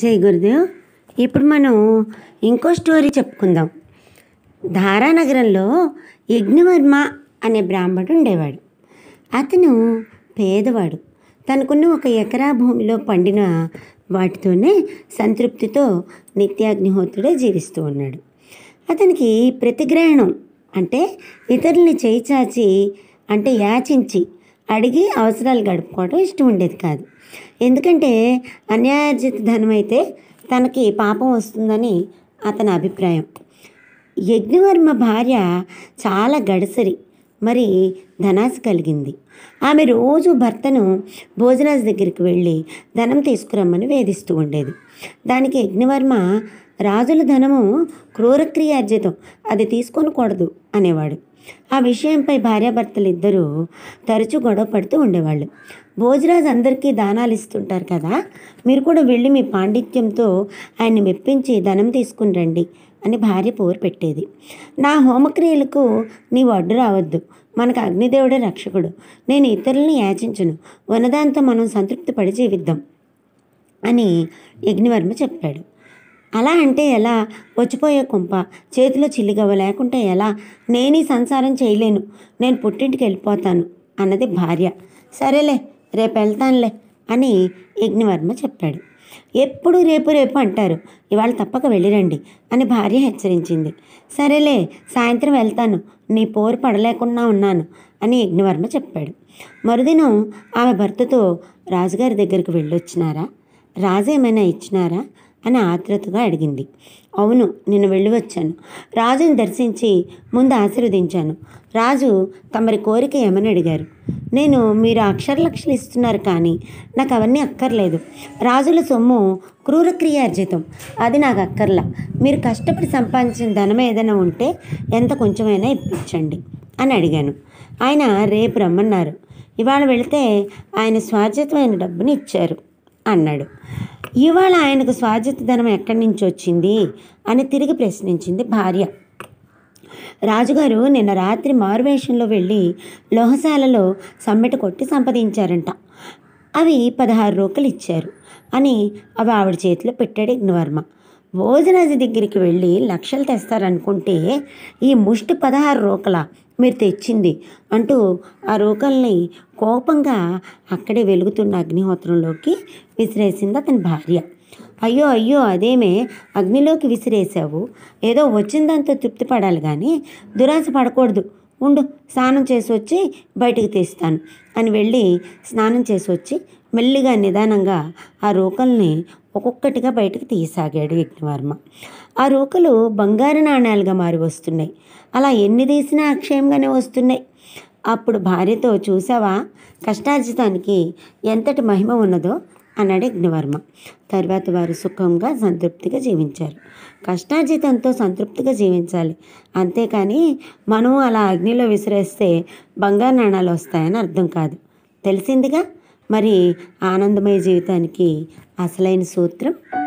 జై గురుదేవ్ ఇప్పుడు మనం ఇంకో స్టోరీ చెప్పుకుందాం ధారానగరంలో యజ్ఞవర్మ అనే బ్రాహ్మడు ఉండేవాడు అతను పేదవాడు తనకున్న ఒక ఎకరా భూమిలో పండిన వాటితోనే సంతృప్తితో నిత్యాగ్నిహోత్రుడే జీవిస్తూ ఉన్నాడు అతనికి ప్రతిగ్రహణం అంటే ఇతరుల్ని చేయి చాచి అంటే యాచించి అడిగి అవసరాలు గడుపుకోవడం ఇష్టం ఉండేది కాదు ఎందుకంటే అన్యాయార్జిత ధనం అయితే తనకి పాపం వస్తుందని అతని అభిప్రాయం యజ్ఞవర్మ భార్య చాలా గడసరి మరి ధనాశ కలిగింది ఆమె రోజు భర్తను భోజనాజ్ దగ్గరికి వెళ్ళి ధనం తీసుకురమ్మని వేధిస్తూ ఉండేది దానికి యజ్ఞవర్మ రాజుల ధనము క్రూరక్రియార్జితం అది తీసుకొనకూడదు అనేవాడు ఆ విషయంపై భార్యాభర్తలిద్దరూ తరచూ గొడవ పడుతూ ఉండేవాళ్ళు భోజరాజు అందరికీ దానాలు ఇస్తుంటారు కదా మీరు కూడా వెళ్ళి మీ పాండిత్యంతో ఆయన్ని మెప్పించి ధనం తీసుకుని రండి అని భార్య పోరు పెట్టేది నా హోమక్రియలకు నీవు అడ్డు రావద్దు మనకు అగ్నిదేవుడే రక్షకుడు నేను ఇతరులను యాచించను ఉన్నదాంతో మనం సంతృప్తి పడి జీవిద్దాం అని యజ్ఞవర్మ చెప్పాడు అలా అంటే ఎలా వచ్చిపోయే కుంప చేతిలో చిల్లిగవ్వ లేకుంటే ఎలా నేనీ సంసారం చేయలేను నేను పుట్టింటికి వెళ్ళిపోతాను అన్నది భార్య సరేలే రేపు వెళ్తానులే అని యజ్ఞవర్మ చెప్పాడు ఎప్పుడు రేపు రేపు అంటారు ఇవాళ తప్పక వెళ్ళిరండి అని భార్య హెచ్చరించింది సరేలే సాయంత్రం వెళ్తాను నీ పోరు పడలేకుండా ఉన్నాను అని యజ్ఞవర్మ చెప్పాడు మరుదినం ఆమె భర్తతో రాజుగారి దగ్గరికి వెళ్ళొచ్చినారా రాజు ఏమైనా ఇచ్చినారా అని ఆతృతగా అడిగింది అవును నేను వెళ్ళి వచ్చాను రాజును దర్శించి ముందు ఆశీర్వదించాను రాజు తమరి కోరిక ఏమని అడిగారు నేను మీరు అక్షరలక్షలు ఇస్తున్నారు కానీ నాకు అవన్నీ అక్కర్లేదు రాజుల సొమ్ము క్రూరక్రియార్జితం అది నాకు అక్కర్లా మీరు కష్టపడి సంపాదించిన ధనం ఏదైనా ఉంటే ఎంత కొంచెమైనా ఇప్పించండి అని అడిగాను ఆయన రేపు రమ్మన్నారు ఇవాళ వెళితే ఆయన స్వార్జితమైన డబ్బుని ఇచ్చారు అన్నాడు ఇవాళ ఆయనకు స్వాజత ధనం ఎక్కడి నుంచి వచ్చింది అని తిరిగి ప్రశ్నించింది భార్య రాజుగారు నిన్న రాత్రి మారువేషంలో వెళ్ళి లోహశాలలో సమ్మెట కొట్టి సంపాదించారంట అవి పదహారు రూకలు ఇచ్చారు అని అవి ఆవిడ చేతిలో పెట్టాడు ఇగ్నవర్మ భోజనాది దగ్గరికి వెళ్ళి లక్షలు తెస్తారనుకుంటే ఈ ముష్టి పదహారు రూకల మీరు తెచ్చింది అంటూ ఆ రోకల్ని కోపంగా అక్కడే వెలుగుతున్న అగ్నిహోత్రంలోకి విసిరేసింది అతని భార్య అయ్యో అయ్యో అదేమే అగ్నిలోకి విసిరేసావు ఏదో వచ్చిందంతా తృప్తి పడాలి కానీ దురాశ పడకూడదు ఉండు స్నానం చేసి వచ్చి బయటకు తీస్తాను అని వెళ్ళి స్నానం చేసి వచ్చి మెల్లిగా నిదానంగా ఆ రోకల్ని ఒక్కొక్కటిగా బయటకు తీయసాగాడు యజ్ఞవర్మ ఆ రోకలు బంగారు నాణ్యాలుగా మారి వస్తున్నాయి అలా ఎన్ని తీసినా అక్షయంగానే వస్తున్నాయి అప్పుడు భార్యతో చూసావా కష్టార్జితానికి ఎంతటి మహిమ ఉన్నదో అన్నాడు యజ్ఞవర్మ తర్వాత వారు సుఖంగా సంతృప్తిగా జీవించారు కష్టార్జితంతో సంతృప్తిగా జీవించాలి అంతేకాని మనం అలా అగ్నిలో విసిరేస్తే బంగారు నాణాలు వస్తాయని అర్థం కాదు తెలిసిందిగా మరి ఆనందమయ జీవితానికి అసలైన సూత్రం